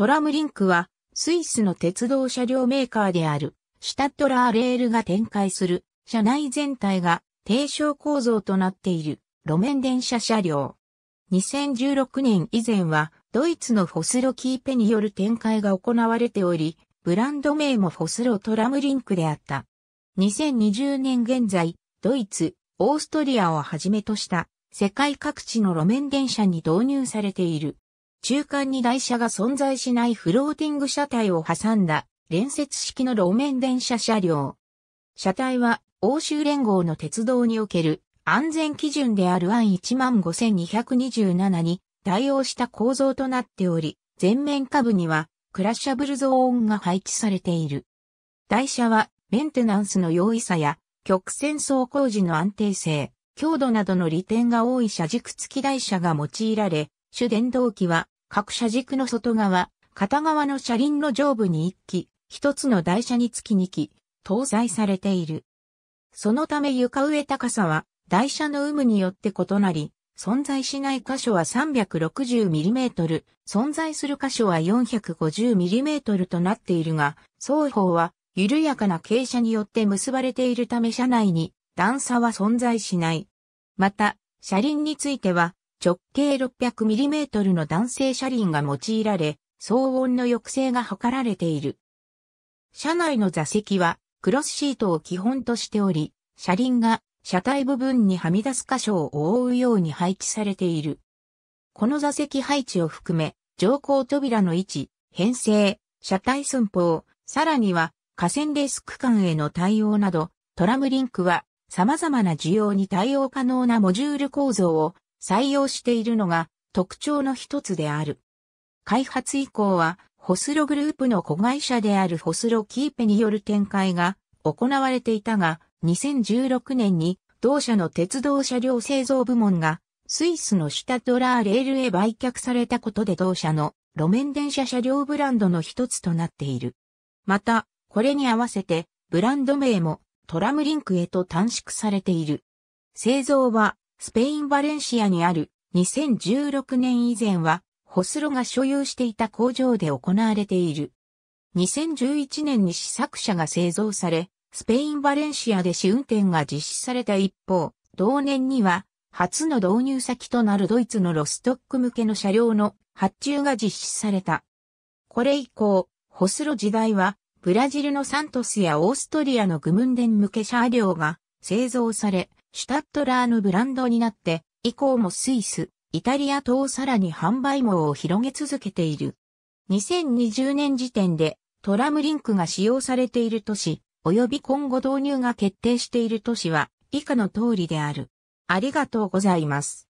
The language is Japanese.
トラムリンクは、スイスの鉄道車両メーカーである、シュタッドラーレールが展開する、車内全体が低床構造となっている、路面電車車両。2016年以前は、ドイツのフォスロキーペによる展開が行われており、ブランド名もフォスロトラムリンクであった。2020年現在、ドイツ、オーストリアをはじめとした世界各地の路面電車に導入されている。中間に台車が存在しないフローティング車体を挟んだ連接式の路面電車車両。車体は欧州連合の鉄道における安全基準である案15227に対応した構造となっており、前面下部にはクラッシャブルゾーンが配置されている。台車はメンテナンスの容易さや曲線走行時の安定性、強度などの利点が多い車軸付き台車が用いられ、主電動機は各車軸の外側、片側の車輪の上部に1機、1つの台車につき2機、搭載されている。そのため床上高さは、台車の有無によって異なり、存在しない箇所は 360mm、存在する箇所は 450mm となっているが、双方は緩やかな傾斜によって結ばれているため車内に段差は存在しない。また、車輪については直径 600mm の弾性車輪が用いられ、騒音の抑制が図られている。車内の座席はクロスシートを基本としており、車輪が車体部分にはみ出す箇所を覆うように配置されている。この座席配置を含め、乗降扉の位置、編成、車体寸法、さらには河川デスク間への対応など、トラムリンクは様々な需要に対応可能なモジュール構造を採用しているのが特徴の一つである。開発以降は、ホスログループの子会社であるホスロキーペによる展開が行われていたが、2016年に同社の鉄道車両製造部門がスイスのシュタドラーレールへ売却されたことで同社の路面電車車両ブランドの一つとなっている。また、これに合わせてブランド名もトラムリンクへと短縮されている。製造はスペイン・バレンシアにある2016年以前は、ホスロが所有していた工場で行われている。2011年に試作車が製造され、スペイン・バレンシアで試運転が実施された一方、同年には、初の導入先となるドイツのロストック向けの車両の発注が実施された。これ以降、ホスロ時代は、ブラジルのサントスやオーストリアのグムンデン向け車両が製造され、シュタットラーのブランドになって、以降もスイス、イタリア等さらに販売網を広げ続けている。2020年時点でトラムリンクが使用されている都市、及び今後導入が決定している都市は以下の通りである。ありがとうございます。